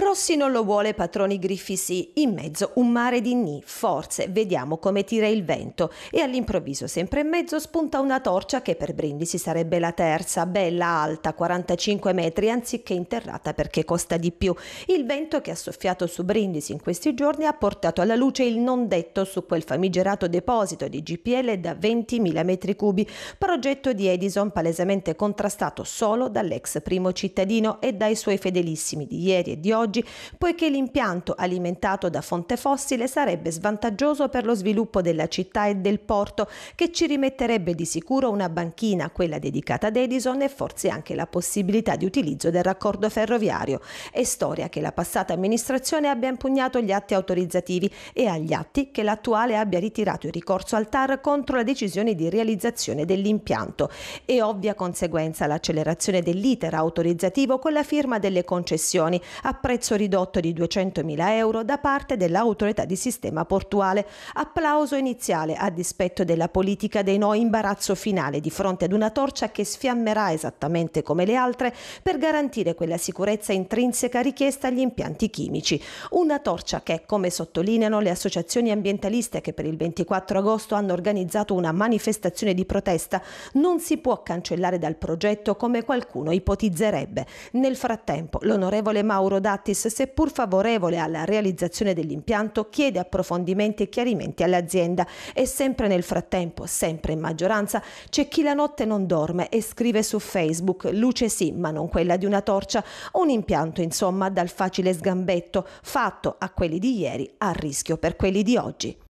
Rossi non lo vuole, Patroni Griffi sì, in mezzo un mare di ni, forse, vediamo come tira il vento e all'improvviso sempre in mezzo spunta una torcia che per Brindisi sarebbe la terza, bella alta, 45 metri, anziché interrata perché costa di più. Il vento che ha soffiato su Brindisi in questi giorni ha portato alla luce il non detto su quel famigerato deposito di GPL da 20.000 metri cubi, progetto di Edison palesemente contrastato solo dall'ex primo cittadino e dai suoi fedelissimi di ieri e di oggi oggi, poiché l'impianto alimentato da fonte fossile sarebbe svantaggioso per lo sviluppo della città e del porto, che ci rimetterebbe di sicuro una banchina, quella dedicata ad Edison e forse anche la possibilità di utilizzo del raccordo ferroviario. È storia che la passata amministrazione abbia impugnato gli atti autorizzativi e agli atti che l'attuale abbia ritirato il ricorso al TAR contro la decisione di realizzazione dell'impianto. È ovvia conseguenza l'accelerazione dell'iter autorizzativo con la firma delle concessioni, a prezzo prezzo ridotto di 200.000 euro da parte dell'autorità di sistema portuale. Applauso iniziale a dispetto della politica dei no, imbarazzo finale di fronte ad una torcia che sfiammerà esattamente come le altre per garantire quella sicurezza intrinseca richiesta agli impianti chimici. Una torcia che, come sottolineano le associazioni ambientaliste che per il 24 agosto hanno organizzato una manifestazione di protesta, non si può cancellare dal progetto come qualcuno ipotizzerebbe. Nel frattempo l'onorevole Mauro Dati Lattis, seppur favorevole alla realizzazione dell'impianto, chiede approfondimenti e chiarimenti all'azienda e sempre nel frattempo, sempre in maggioranza, c'è chi la notte non dorme e scrive su Facebook luce sì ma non quella di una torcia, un impianto insomma dal facile sgambetto fatto a quelli di ieri a rischio per quelli di oggi.